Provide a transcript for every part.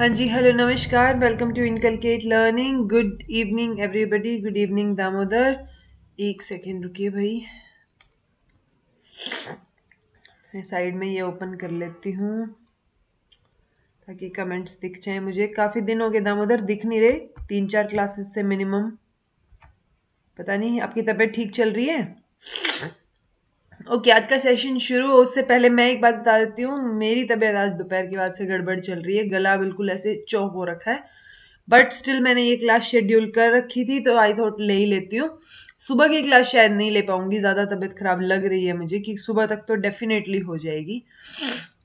हाँ जी हेलो नमस्कार welcome to inculcate learning good evening everybody good evening Damodar एक सेकेंड रुकिए भाई मैं साइड में ये ओपन कर लेती हूँ ताकि कमेंट्स दिख जाएं मुझे काफ़ी दिन हो गए दामोदर दिख नहीं रहे तीन चार क्लासेस से मिनिमम पता नहीं आपकी तबीयत ठीक चल रही है ओके आज का सेशन शुरू हो उससे पहले मैं एक बात बता देती हूँ मेरी तबीयत आज दोपहर के बाद से गड़बड़ चल रही है गला बिल्कुल ऐसे चौक हो रखा है बट स्टिल मैंने ये क्लास शेड्यूल कर रखी थी तो आई थॉट ले ही लेती हूँ सुबह की क्लास शायद नहीं ले पाऊंगी ज़्यादा तबीयत ख़राब लग रही है मुझे कि सुबह तक तो डेफिनेटली हो जाएगी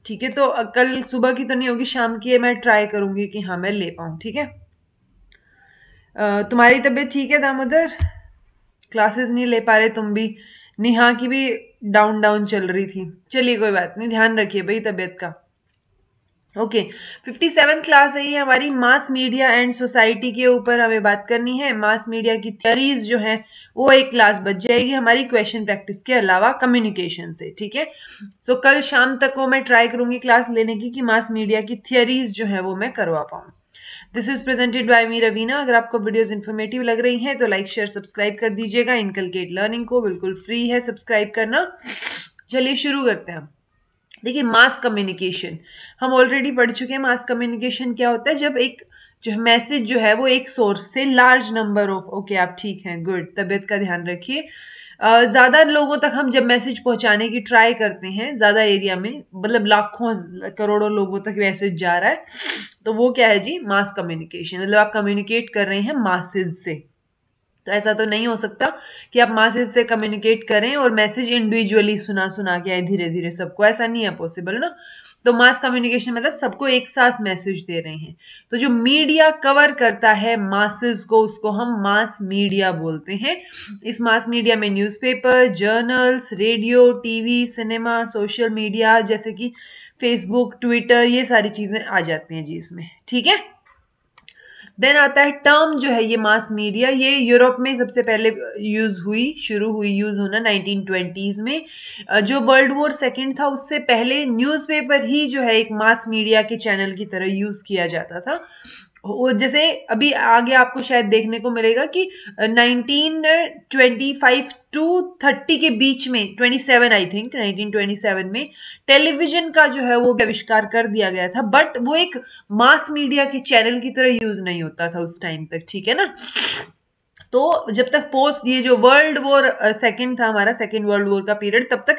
ठीक है तो कल सुबह की तो नहीं होगी शाम की है मैं ट्राई करूँगी कि हाँ मैं ले पाऊँ ठीक है तुम्हारी तबीयत ठीक है दामोदर क्लासेस नहीं ले पा रहे तुम भी नेहा की भी डाउन डाउन चल रही थी चलिए कोई बात नहीं ध्यान रखिए भाई तबीयत का ओके फिफ्टी सेवन क्लास है ये हमारी मास मीडिया एंड सोसाइटी के ऊपर हमें बात करनी है मास मीडिया की थियरीज जो है वो एक क्लास बच जाएगी हमारी क्वेश्चन प्रैक्टिस के अलावा कम्युनिकेशन से ठीक है सो कल शाम तक वो मैं ट्राई करूंगी क्लास लेने की कि मास मीडिया की थियरीज जो है वो मैं करवा पाऊँ this is presented by me Raveena अगर आपको वीडियोस इन्फॉर्मेटिव लग रही हैं तो लाइक शेयर सब्सक्राइब कर दीजिएगा गेट लर्निंग को बिल्कुल फ्री है सब्सक्राइब करना चलिए शुरू करते हैं देखिए मास कम्युनिकेशन हम ऑलरेडी पढ़ चुके हैं मास कम्युनिकेशन क्या होता है जब एक जो मैसेज जो है वो एक सोर्स से लार्ज नंबर ऑफ ओके आप ठीक हैं गुड तबीयत का ध्यान रखिए ज़्यादा लोगों तक हम जब मैसेज पहुंचाने की ट्राई करते हैं ज़्यादा एरिया में मतलब लाखों करोड़ों लोगों तक मैसेज जा रहा है तो वो क्या है जी मास कम्युनिकेशन मतलब आप कम्युनिकेट कर रहे हैं मासेज से तो ऐसा तो नहीं हो सकता कि आप मासेज से कम्युनिकेट करें और मैसेज इंडिविजुअली सुना सुना के आए धीरे धीरे सबको ऐसा नहीं है पॉसिबल ना तो मास कम्युनिकेशन मतलब सबको एक साथ मैसेज दे रहे हैं तो जो मीडिया कवर करता है मासेस को उसको हम मास मीडिया बोलते हैं इस मास मीडिया में newspaper journals radio TV cinema social media जैसे कि फेसबुक ट्विटर ये सारी चीज़ें आ जाती हैं जी इसमें ठीक है देन आता है टर्म जो है ये मास मीडिया ये यूरोप में सबसे पहले यूज़ uh, हुई शुरू हुई यूज़ होना 1920s में uh, जो वर्ल्ड वॉर सेकेंड था उससे पहले न्यूज़पेपर ही जो है एक मास मीडिया के चैनल की तरह यूज़ किया जाता था वो जैसे अभी आगे आपको शायद देखने को मिलेगा कि 1925 टू 30 के बीच में 27 आई थिंक 1927 में टेलीविजन का जो है वो आविष्कार कर दिया गया था बट वो एक मास मीडिया के चैनल की तरह यूज नहीं होता था उस टाइम तक ठीक है ना तो जब तक पोस्ट ये जो वर्ल्ड वॉर सेकेंड था हमारा सेकेंड वर्ल्ड वॉर का पीरियड तब तक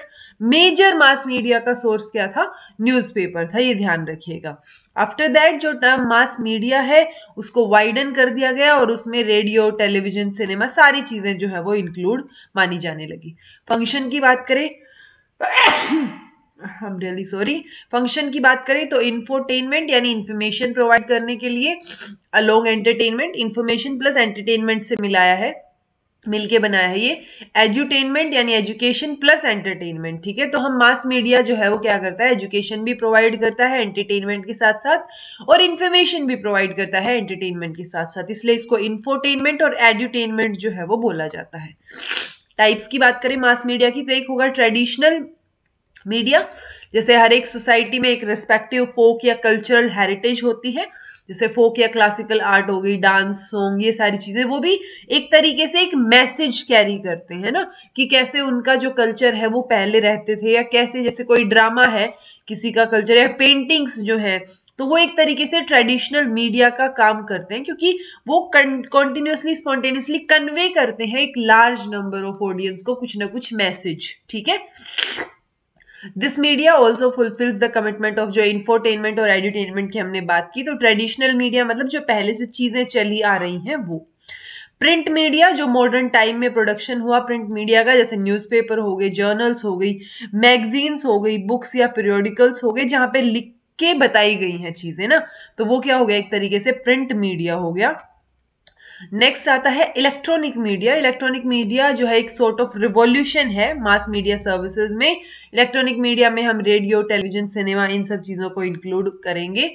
मेजर मास मीडिया का सोर्स क्या था न्यूज़पेपर था ये ध्यान रखिएगा आफ्टर दैट जो टर्म मास मीडिया है उसको वाइडन कर दिया गया और उसमें रेडियो टेलीविजन सिनेमा सारी चीज़ें जो है वो इंक्लूड मानी जाने लगी फंक्शन की बात करें हम रियली सॉरी फंक्शन की बात करें तो इन्फोटेनमेंट यानी इन्फॉर्मेशन प्रोवाइड करने के लिए along entertainment information plus entertainment से मिलाया है मिलके बनाया है ये एजुटेनमेंट यानी एजुकेशन प्लस एंटरटेनमेंट ठीक है तो हम मास मीडिया जो है वो क्या करता है एजुकेशन भी प्रोवाइड करता है एंटरटेनमेंट के साथ साथ और इन्फॉर्मेशन भी प्रोवाइड करता है एंटरटेनमेंट के साथ साथ इसलिए इसको इन्फोटेनमेंट और एजुटेनमेंट जो है वो बोला जाता है टाइप्स की बात करें मास मीडिया की तो एक होगा ट्रेडिशनल मीडिया जैसे हर एक सोसाइटी में एक रिस्पेक्टिव फोक या कल्चरल हेरिटेज होती है जैसे फोक या क्लासिकल आर्ट हो गई डांस सॉन्ग ये सारी चीज़ें वो भी एक तरीके से एक मैसेज कैरी करते हैं ना कि कैसे उनका जो कल्चर है वो पहले रहते थे या कैसे जैसे कोई ड्रामा है किसी का कल्चर या पेंटिंग्स जो है तो वो एक तरीके से ट्रेडिशनल मीडिया का काम करते हैं क्योंकि वो कॉन्टिन्यूसली स्पॉन्टेनियसली कन्वे करते हैं एक लार्ज नंबर ऑफ ऑडियंस को कुछ ना कुछ मैसेज ठीक है this media also fulfils the commitment of जो इन्फोटेनमेंट और एडुटेनमेंट की हमने बात की तो ट्रेडिशनल मीडिया मतलब जो पहले से चीज़ें चली आ रही हैं वो प्रिंट मीडिया जो मॉडर्न टाइम में प्रोडक्शन हुआ प्रिंट मीडिया का जैसे न्यूज़पेपर हो गए जर्नल्स हो गई मैगजीन्स हो गई बुक्स या पीरियोडिकल्स हो गए जहाँ पे लिख के बताई गई हैं चीज़ें ना तो वो क्या हो गया एक तरीके से प्रिंट मीडिया हो गया नेक्स्ट आता है इलेक्ट्रॉनिक मीडिया इलेक्ट्रॉनिक मीडिया जो है एक सॉर्ट ऑफ रिवॉल्यूशन है मास मीडिया सर्विसेज में इलेक्ट्रॉनिक मीडिया में हम रेडियो टेलीविजन सिनेमा इन सब चीज़ों को इंक्लूड करेंगे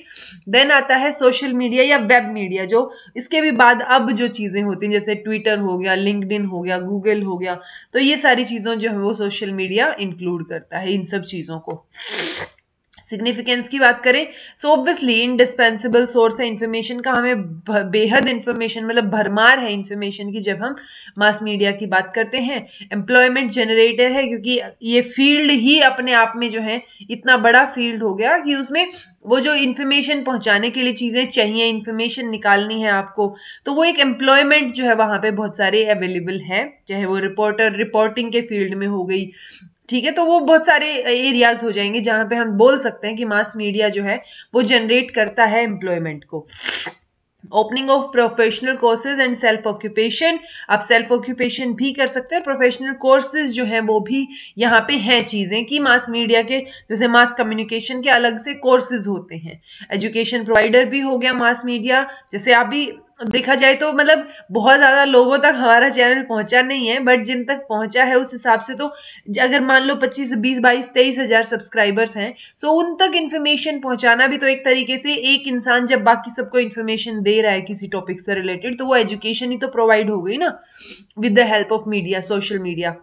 देन आता है सोशल मीडिया या वेब मीडिया जो इसके भी बाद अब जो चीज़ें होती हैं जैसे ट्विटर हो गया लिंकड हो गया गूगल हो गया तो ये सारी चीज़ों जो है वो सोशल मीडिया इंक्लूड करता है इन सब चीज़ों को सिग्निफिकेंस की बात करें सो ऑब्वियसली इनडिस्पेंसिबल सोर्स है इन्फॉर्मेशन का हमें बेहद इन्फॉर्मेशन मतलब भरमार है इन्फॉर्मेशन की जब हम मास मीडिया की बात करते हैं एम्प्लॉयमेंट जनरेटर है क्योंकि ये फील्ड ही अपने आप में जो है इतना बड़ा फील्ड हो गया कि उसमें वो जो इन्फॉर्मेशन पहुंचाने के लिए चीज़ें चाहिए इन्फॉर्मेशन निकालनी है आपको तो वो एक एम्प्लॉयमेंट जो है वहाँ पे बहुत सारे अवेलेबल हैं चाहे वो रिपोर्टर रिपोर्टिंग के फील्ड में हो गई ठीक है तो वो बहुत सारे एरियाज हो जाएंगे जहां पे हम बोल सकते हैं कि मास मीडिया जो है वो जनरेट करता है एम्प्लॉयमेंट को opening of professional courses and self occupation आप सेल्फ ऑक्यूपेशन भी कर सकते हैं प्रोफेशनल कोर्सेज जो हैं वो भी यहाँ पे हैं चीज़ें कि मास मीडिया के जैसे मास कम्युनिकेशन के अलग से कोर्सेज होते हैं एजुकेशन प्रोवाइडर भी हो गया मास मीडिया जैसे आप भी देखा जाए तो मतलब बहुत ज़्यादा लोगों तक हमारा चैनल पहुंचा नहीं है बट जिन तक पहुंचा है उस हिसाब से तो अगर मान लो 25 20 बाईस तेईस हज़ार सब्सक्राइबर्स हैं सो तो उन तक इन्फॉर्मेशन पहुंचाना भी तो एक तरीके से एक इंसान जब बाकी सबको इन्फॉर्मेशन दे रहा है किसी टॉपिक से रिलेटेड तो वो एजुकेशन ही तो प्रोवाइड हो गई ना with the help of media social media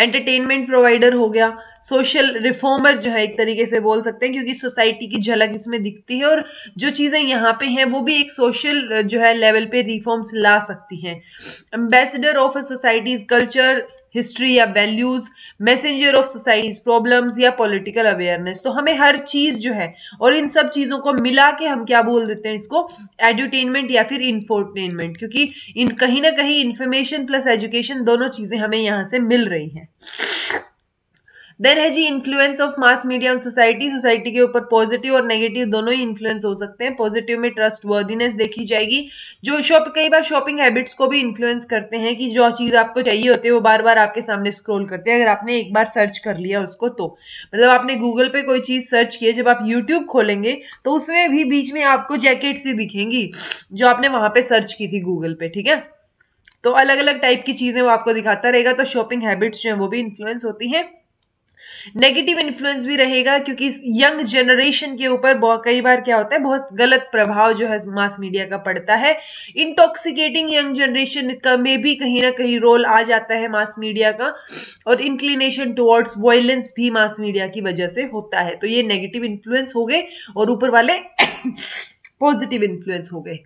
entertainment provider हो गया सोशल रिफॉर्मर जो है एक तरीके से बोल सकते हैं क्योंकि सोसाइटी की झलक इसमें दिखती है और जो चीज़ें यहाँ पे हैं वो भी एक सोशल जो है लेवल पे रिफॉर्म्स ला सकती हैं ambassador of a societies culture history या values messenger of societies problems या पॉलिटिकल अवेयरनेस तो हमें हर चीज़ जो है और इन सब चीज़ों को मिला के हम क्या बोल देते हैं इसको एडुटेनमेंट या फिर इन्फोटेनमेंट क्योंकि इन कहीं ना कहीं इन्फॉर्मेशन प्लस एजुकेशन दोनों चीज़ें हमें यहाँ से मिल रही हैं देन है जी influence of mass media on society society के ऊपर पॉजिटिव और नेगेटिव दोनों ही इन्फ्लुएंस हो सकते हैं पॉजिटिव में ट्रस्ट वर्दीनेस देखी जाएगी जो शॉप कई बार शॉपिंग हैबिट्स को भी इन्फ्लुएंस करते हैं कि जो चीज़ आपको चाहिए होती है वो बार बार आपके सामने स्क्रोल करते हैं अगर आपने एक बार सर्च कर लिया उसको तो मतलब आपने गूगल पे कोई चीज़ सर्च की है जब आप यूट्यूब खोलेंगे तो उसमें भी बीच में आपको जैकेट सी दिखेंगी जो आपने वहाँ पर सर्च की थी गूगल पे ठीक है तो अलग अलग टाइप की चीज़ें वो आपको दिखाता रहेगा तो शॉपिंग हैबिट्स जो है वो भी इन्फ्लुएंस होती हैं नेगेटिव इन्फ्लुएंस भी रहेगा क्योंकि यंग जनरेशन के ऊपर कई बार क्या होता है बहुत गलत प्रभाव जो है मास मीडिया का पड़ता है इंटॉक्सिकेटिंग यंग जनरेशन का में भी कहीं ना कहीं रोल आ जाता है मास मीडिया का और इंक्लिनेशन टुवर्ड्स वायलेंस भी मास मीडिया की वजह से होता है तो ये नेगेटिव इन्फ्लुएंस हो गए और ऊपर वाले पॉजिटिव इन्फ्लुएंस हो गए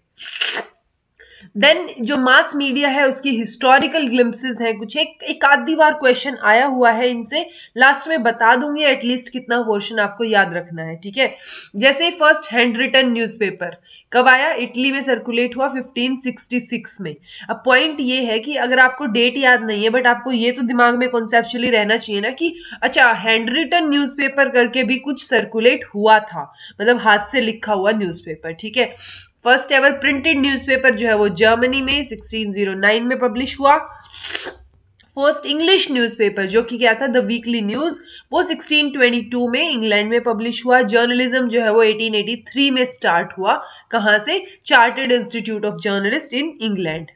देन जो मास मीडिया है उसकी हिस्टोरिकल ग्लिम्पसेस हैं कुछ एक एक आधी बार क्वेश्चन आया हुआ है इनसे लास्ट में बता दूंगी एटलीस्ट कितना पोर्शन आपको याद रखना है ठीक है जैसे फर्स्ट हैंड रिटन न्यूज़पेपर कब आया इटली में सर्कुलेट हुआ 1566 में अब पॉइंट ये है कि अगर आपको डेट याद नहीं है बट आपको ये तो दिमाग में कॉन्सेप्चुअली रहना चाहिए ना कि अच्छा हैंड रिटन न्यूज़पेपर करके भी कुछ सर्कुलेट हुआ था मतलब हाथ से लिखा हुआ न्यूज़पेपर ठीक है फर्स्ट एवर प्रिंटेड न्यूज़पेपर जो है वो जर्मनी में 1609 में पब्लिश हुआ फर्स्ट इंग्लिश न्यूज़पेपर जो कि क्या था द वीकली न्यूज़ वो 1622 में इंग्लैंड में पब्लिश हुआ जर्नलिज्म जो है वो 1883 में स्टार्ट हुआ कहाँ से chartered institute of journalist in England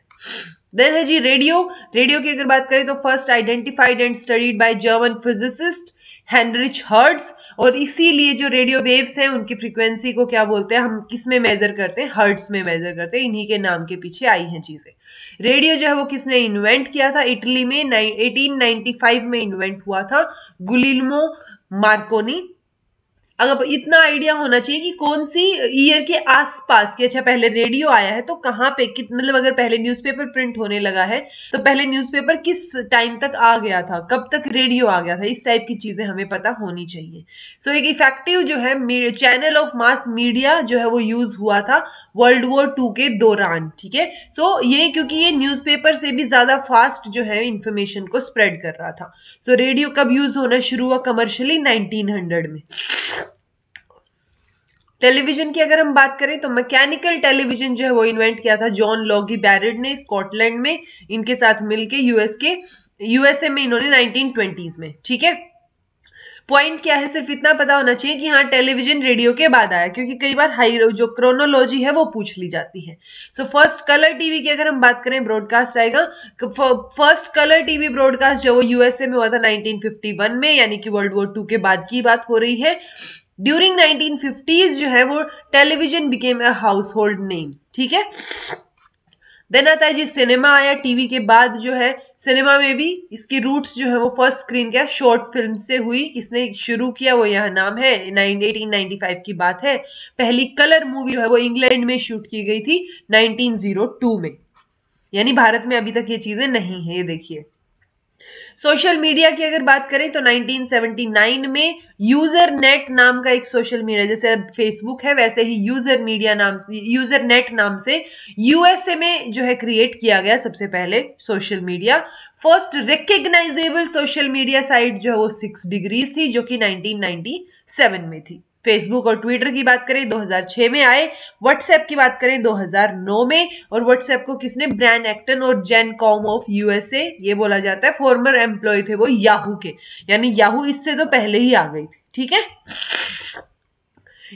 then है जी रेडियो रेडियो की अगर बात करें तो first identified and studied by German physicist Heinrich Hertz और इसीलिए जो रेडियो वेव्स हैं उनकी फ्रीक्वेंसी को क्या बोलते हैं हम किस में मेज़र करते हैं हर्ट्स में मेज़र करते हैं इन्हीं के नाम के पीछे आई हैं चीज़ें रेडियो जो है वो किसने इन्वेंट किया था इटली में एटीन में इन्वेंट हुआ था गुलिल्मो मार्कोनी अगर इतना आइडिया होना चाहिए कि कौन सी ईयर के आसपास की अच्छा पहले रेडियो आया है तो कहाँ पे कित मतलब अगर पहले न्यूज़पेपर प्रिंट होने लगा है तो पहले न्यूज़पेपर किस टाइम तक आ गया था कब तक रेडियो आ गया था इस टाइप की चीज़ें हमें पता होनी चाहिए सो so, एक इफेक्टिव जो है चैनल ऑफ मास मीडिया जो है वो यूज़ हुआ था वर्ल्ड वॉर टू के दौरान ठीक है सो ये क्योंकि ये न्यूज़पेपर से भी ज़्यादा फास्ट जो है इन्फॉर्मेशन को स्प्रेड कर रहा था सो so, रेडियो कब यूज़ होना शुरू हुआ कमर्शली नाइनटीन में टेलीविजन की अगर हम बात करें तो मैकेनिकल टेलीविजन जो है वो इन्वेंट किया था जॉन लॉगी बैरिड ने स्कॉटलैंड में इनके साथ मिलके यूएस के यूएसए में इन्होंने 1920s में ठीक है पॉइंट क्या है सिर्फ इतना पता होना चाहिए कि हाँ टेलीविजन रेडियो के बाद आया क्योंकि कई बार हाई जो क्रोनोलॉजी है वो पूछ ली जाती है सो फर्स्ट कलर टीवी की अगर हम बात करें ब्रॉडकास्ट आएगा फर्स्ट कलर टीवी ब्रॉडकास्ट जो वो यूएसए में हुआ था 1951 में यानी कि वर्ल्ड वॉर टू के बाद की बात हो रही है ड्यूरिंग 1950s जो है वो television became a household name ठीक है देन आता है जी सिनेमा आया टीवी के बाद जो है सिनेमा में भी इसकी रूट्स जो है वो फर्स्ट स्क्रीन क्या शॉर्ट फिल्म से हुई किसने शुरू किया वो यहाँ नाम है एटीन नाइनटी फाइव की बात है पहली कलर मूवी जो है वो इंग्लैंड में शूट की गई थी नाइनटीन जीरो टू में यानी भारत में अभी तक ये चीज़ें नहीं है ये देखिए सोशल मीडिया की अगर बात करें तो 1979 में यूजर नेट नाम का एक सोशल मीडिया जैसे अब फेसबुक है वैसे ही यूजर मीडिया नाम यूजर नेट नाम से यूएसए में जो है क्रिएट किया गया सबसे पहले social media first recognisable social media site जो है वो सिक्स डिग्रीज थी जो कि 1997 में थी फेसबुक और ट्विटर की बात करें 2006 में आए व्हाट्सएप की बात करें 2009 में और व्हाट्सएप को किसने ब्रांड एक्टन और जेन कॉम ऑफ यूएसए ये बोला जाता है फॉर्मर एम्प्लॉय थे वो याहू के यानी याहू इससे तो पहले ही आ गई थी ठीक है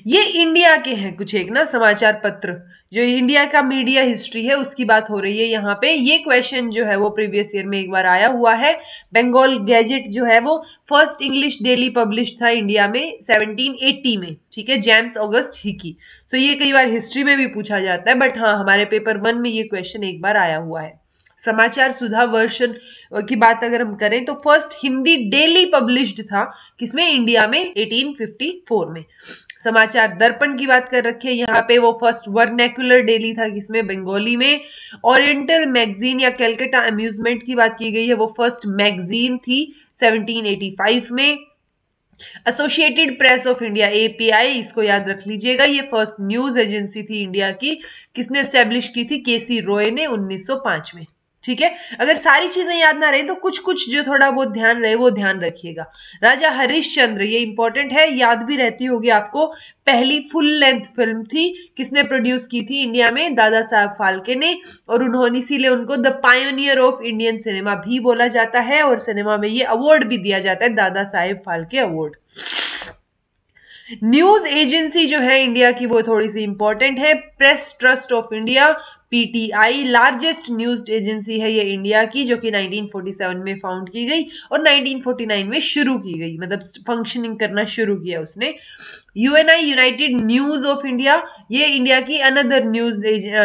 ये इंडिया के हैं कुछ एक ना समाचार पत्र जो इंडिया का मीडिया हिस्ट्री है उसकी बात हो रही है यहाँ पे ये क्वेश्चन जो है वो प्रीवियस ईयर में एक बार आया हुआ है बंगाल गैजेट जो है वो फर्स्ट इंग्लिश डेली पब्लिश था इंडिया में 1780 में ठीक है जेम्स ऑगस्ट हिकी सो ये कई बार हिस्ट्री में भी पूछा जाता है बट हाँ हमारे पेपर वन में ये क्वेश्चन एक बार आया हुआ है समाचार सुधा वर्षन की बात अगर हम करें तो फर्स्ट हिंदी डेली पब्लिश्ड था किसमें इंडिया में 1854 में समाचार दर्पण की बात कर रखी है यहाँ पे वो फर्स्ट वर्नेकुलर डेली था किसमें बंगाली में ओरिएंटल मैगजीन या कैलकाटा अम्यूजमेंट की बात की गई है वो फर्स्ट मैगजीन थी 1785 में associated press of India API इसको याद रख लीजिएगा ये फर्स्ट न्यूज एजेंसी थी इंडिया की किसने स्टैब्लिश की थी के रॉय ने उन्नीस में ठीक है अगर सारी चीजें याद ना रहे तो कुछ कुछ जो थोड़ा बहुत ध्यान रहे वो ध्यान रखिएगा राजा हरिश्चंद्र ये इंपॉर्टेंट है याद भी रहती होगी आपको पहली फुल लेंथ फिल्म थी किसने प्रोड्यूस की थी इंडिया में दादा साहब फाल्के ने और उन्होंने इसीलिए उनको the pioneer of Indian cinema भी बोला जाता है और सिनेमा में ये अवार्ड भी दिया जाता है Dada Saheb Phalke award news agency जो है इंडिया की वो थोड़ी सी इंपॉर्टेंट है press trust of India PTI largest news agency है ये इंडिया की जो कि 1947 में फाउंड की गई और 1949 में शुरू की गई मतलब फंक्शनिंग करना शुरू किया उसने UNI united news of India ये इंडिया की another news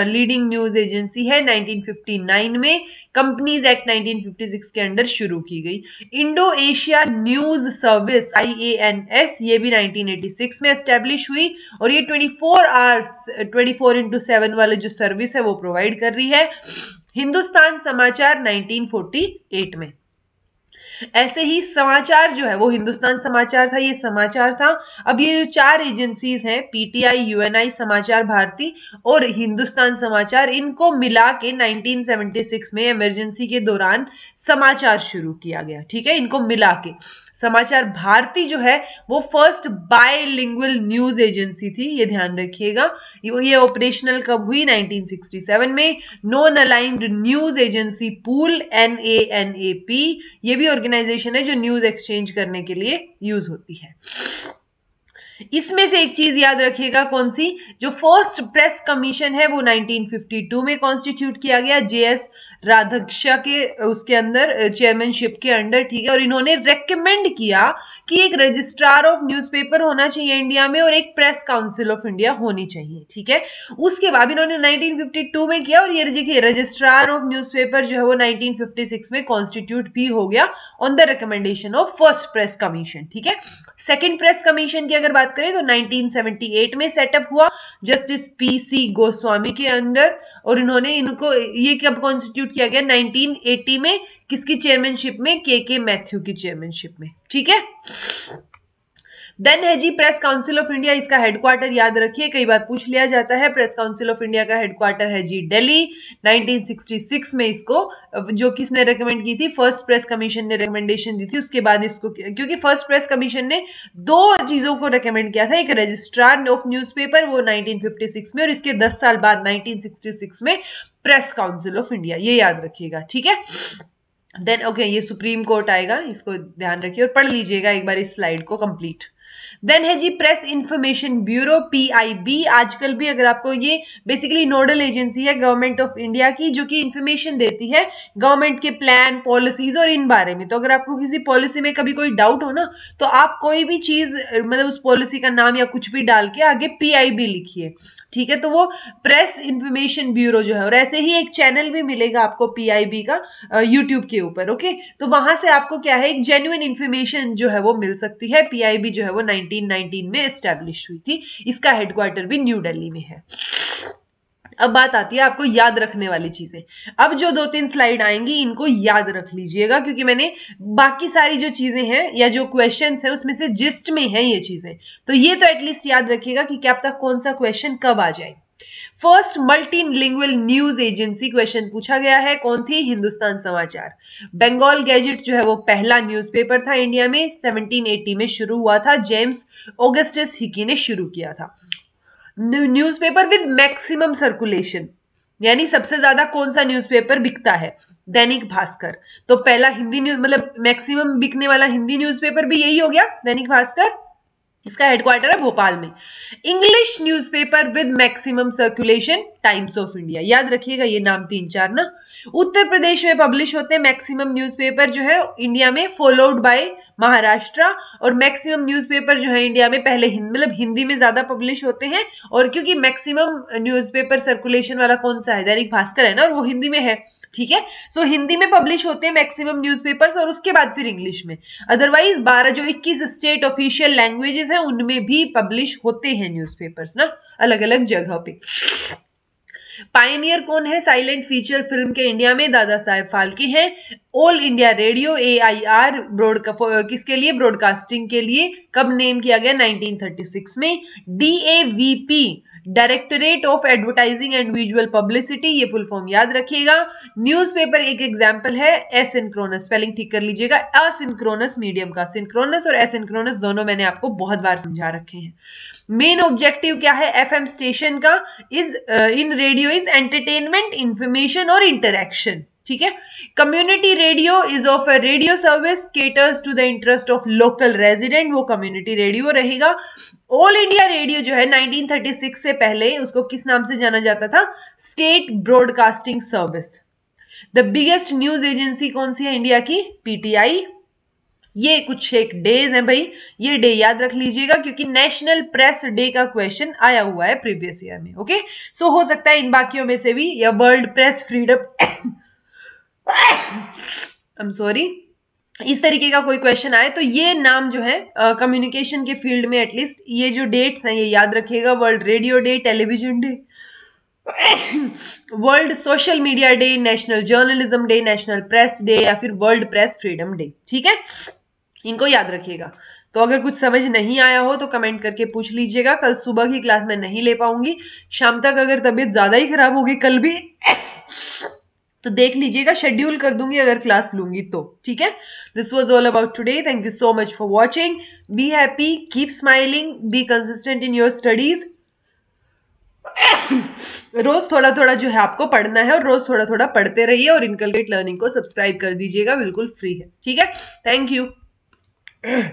leading news agency है 1959 में कंपनीज एक्ट 1956 के अंडर शुरू की गई Indo Asia news service IANS ये भी 1986 में एस्टेब्लिश हुई और ये 24 hours twenty four into seven वाले जो सर्विस है वो प्रोवाइड कर रही है हिंदुस्तान समाचार 1948 में ऐसे ही समाचार जो है वो हिंदुस्तान समाचार था ये समाचार था अब ये जो चार एजेंसीज हैं पीटीआई यूएनआई समाचार भारती और हिंदुस्तान समाचार इनको मिला के 1976 में इमरजेंसी के दौरान समाचार शुरू किया गया ठीक है इनको मिला के समाचार भारती जो है वो फर्स्ट बायोलिंग्वल न्यूज़ एजेंसी थी ये ध्यान रखिएगा ये ऑपरेशनल कब हुई 1967 में non aligned news agency pool N A N A P ये भी ऑर्गेनाइजेशन है जो न्यूज़ एक्सचेंज करने के लिए यूज़ होती है इसमें से एक चीज याद रखिएगा कौन सी जो फर्स्ट प्रेस कमीशन है वो 1952 में कॉन्स्टिट्यूट किया गया जेएस राधक्षा के उसके अंदर चेयरमैनशिप के अंडर ठीक है और इन्होंने रेकमेंड किया कि एक रजिस्ट्रार ऑफ न्यूज़पेपर होना चाहिए इंडिया में और एक प्रेस काउंसिल ऑफ इंडिया होनी चाहिए ठीक है उसके बाद इन्होंने 1952 में किया और ये देखिए रजिस्ट्रार ऑफ न्यूज़पेपर जो है वो 1956 में कॉन्स्टिट्यूट भी हो गया on the recommendation of first press commission ठीक है सेकेंड प्रेस कमीशन की अगर बात करें तो नाइनटीन में सेटअप हुआ जस्टिस पी सी गोस्वामी के अंडर और इन्होंने इनको ये कब कॉन्स्टिट्यूट किया गया 1980 में किसकी चेयरमैनशिप में के के मैथ्यू की चेयरमैनशिप में ठीक है देन है जी प्रेस काउंसिल ऑफ इंडिया इसका हेडक्वार्टर याद रखिए कई बार पूछ लिया जाता है प्रेस काउंसिल ऑफ इंडिया का हेडक्वार्टर है जी दिल्ली 1966 में इसको जो किसने रिकमेंड की थी फर्स्ट प्रेस कमीशन ने रिकमेंडेशन दी थी उसके बाद इसको क्योंकि फर्स्ट प्रेस कमीशन ने दो चीज़ों को रिकमेंड किया था एक रजिस्ट्रार ऑफ न्यूज वो नाइनटीन में और इसके दस साल बाद नाइनटीन में प्रेस काउंसिल ऑफ इंडिया ये याद रखिएगा ठीक है देन ओके okay, ये सुप्रीम कोर्ट आएगा इसको ध्यान रखिए और पढ़ लीजिएगा एक बार इस स्लाइड को कंप्लीट देन है जी प्रेस इंफॉर्मेशन ब्यूरो पीआईबी आजकल भी अगर आपको ये बेसिकली नोडल एजेंसी है गवर्नमेंट ऑफ इंडिया की जो कि इंफॉर्मेशन देती है गवर्नमेंट के प्लान पॉलिसीज और इन बारे में तो अगर आपको किसी पॉलिसी में कभी कोई डाउट हो ना तो आप कोई भी चीज मतलब उस पॉलिसी का नाम या कुछ भी डाल के आगे पीआईबी लिखिए ठीक है तो वो प्रेस इंफॉर्मेशन ब्यूरो जो है और ऐसे ही एक चैनल भी मिलेगा आपको पीआईबी का यूट्यूब के ऊपर ओके तो वहां से आपको क्या है एक जेन्युन इन्फॉर्मेशन जो है वो मिल सकती है पीआईबी जो है वो नाइन 1919 में स्टैब्लिश हुई थी इसका हेडक्वार्टर भी न्यू दिल्ली में है अब बात आती है आपको याद रखने वाली चीजें अब जो दो तीन स्लाइड आएंगी इनको याद रख लीजिएगा क्योंकि मैंने बाकी सारी जो चीजें हैं या जो क्वेश्चन है उसमें से जिस्ट में है ये चीजें तो ये तो एटलीस्ट याद रखिएगा कि क्या तक कौन सा क्वेश्चन कब आ जाए first multilingual news agency question पूछा गया है कौन थी हिंदुस्तान समाचार बंगाल गैजेट जो है वो पहला न्यूज़पेपर था इंडिया में 1780 में शुरू हुआ था जेम्स ओगस्टस हिकी ने शुरू किया था न्यूज़पेपर विद मैक्सिमम सर्कुलेशन यानी सबसे ज्यादा कौन सा न्यूज़पेपर बिकता है दैनिक भास्कर तो पहला हिंदी न्यूज मतलब मैक्सिमम बिकने वाला हिंदी न्यूज़पेपर भी यही हो गया दैनिक भास्कर इसका हेडक्वार्टर है भोपाल में English newspaper with maximum circulation Times of India याद रखिएगा ये नाम तीन चार ना उत्तर प्रदेश में पब्लिश होते हैं मैक्सिमम न्यूज़पेपर जो है इंडिया में फॉलोड बाय महाराष्ट्र और मैक्सिमम न्यूज़पेपर जो है इंडिया में पहले हिंद मतलब हिंदी में ज़्यादा पब्लिश होते हैं और क्योंकि मैक्सिमम न्यूज़पेपर सर्कुलेशन वाला कौन सा है दैनिक भास्कर है ना और वो हिंदी में है ठीक है सो हिंदी में पब्लिश होते हैं मैक्सिमम न्यूज़पेपर्स और उसके बाद फिर इंग्लिश में अदरवाइज बारह जो इक्कीस स्टेट ऑफिशियल लैंग्वेजेस हैं उनमें भी पब्लिश होते हैं न्यूज़पेपर्स ना अलग अलग जगह पे पायनियर कौन है साइलेंट फीचर फिल्म के इंडिया में दादा साहेब फाल्के हैं all India radio A I R किसके लिए ब्रॉडकास्टिंग के लिए कब नेम किया गया 1936 में D A V P directorate of advertising and visual publicity ये फुल फॉर्म याद रखिएगा न्यूज़पेपर एक एग्जाम्पल है एसिनक्रोनस स्पेलिंग ठीक कर लीजिएगा असिनक्रोनस मीडियम का सिंक्रोनस और एसिनक्रोनस दोनों मैंने आपको बहुत बार समझा रखे हैं मेन ऑब्जेक्टिव क्या है एम स्टेशन का is in radio is entertainment information और इंटरेक्शन ठीक है community radio is of a radio service caters to the interest of local resident वो कम्युनिटी रेडियो रहेगा ऑल इंडिया रेडियो जो है 1936 से पहले उसको किस नाम से जाना जाता था state broadcasting service the biggest news agency कौन सी है इंडिया की पीटीआई ये कुछ एक डेज हैं भाई ये डे याद रख लीजिएगा क्योंकि नेशनल प्रेस डे का क्वेश्चन आया हुआ है प्रीवियस ईयर में ओके सो so, हो सकता है इन बाकियों में से भी या world press freedom I am sorry इस तरीके का कोई क्वेश्चन आए तो ये नाम जो है कम्युनिकेशन uh, के फील्ड में एटलीस्ट ये जो डेट्स हैं ये याद रखिएगा world radio day television day world social media day national journalism day national press day या फिर वर्ल्ड प्रेस फ्रीडम डे ठीक है इनको याद रखिएगा तो अगर कुछ समझ नहीं आया हो तो कमेंट करके पूछ लीजिएगा कल सुबह की क्लास में नहीं ले पाऊंगी शाम तक अगर तबीयत ज़्यादा ही खराब होगी कल भी तो देख लीजिएगा शेड्यूल कर दूंगी अगर क्लास लूंगी तो ठीक है this was all about today thank you so much for watching be happy keep smiling be consistent in your studies रोज थोड़ा थोड़ा जो है आपको पढ़ना है और रोज थोड़ा थोड़ा पढ़ते रहिए और इनकलगेट लर्निंग को सब्सक्राइब कर दीजिएगा बिल्कुल फ्री है ठीक है थैंक यू